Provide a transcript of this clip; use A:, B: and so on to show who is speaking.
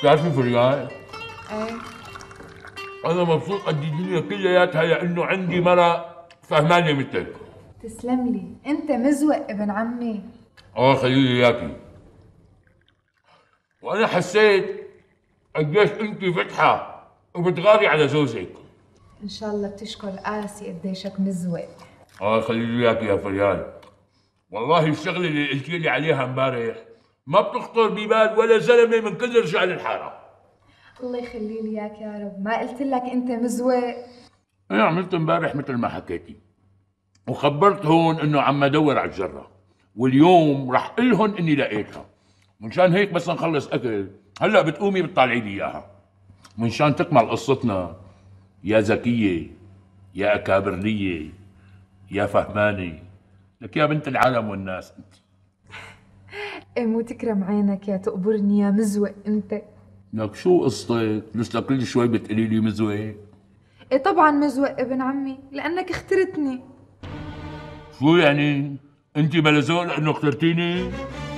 A: بتعرفي فريال؟ ايه انا مبسوط قد الدنيا كلياتها لانه عندي مرة فهمانة مثلك تسلم لي، انت مزوق ابن عمي الله خليلي اياكي وانا حسيت قديش انت فتحة وبتغاري على زوجك ان شاء الله بتشكر قاسي قديشك مزوق الله خليلي اياكي يا فريال والله الشغله اللي قلتي لي عليها امبارح ما بتخطر ببال ولا زلمه من كل رجع للحاره الله يخلي لي اياك يا رب ما قلت لك انت مزوق انا إيه، عملت امبارح مثل ما حكيتي وخبرت هون انه عم ادور على الجره واليوم رح قلهم اني لقيتها منشان هيك بس نخلص اكل هلا بتقومي بتطلعي لي اياها منشان تكمل قصتنا يا ذكيه يا اكابرنيه يا فهمانه لك يا بنت العالم والناس انت مو تكرم عينك يا تقبرني يا مزوق انت لك شو قصتك؟ ليش لكل شوي بتقولي لي مزوق؟ ايه طبعا مزوق ابن عمي لانك اخترتني شو يعني؟ انت بلا زول لانه اخترتيني؟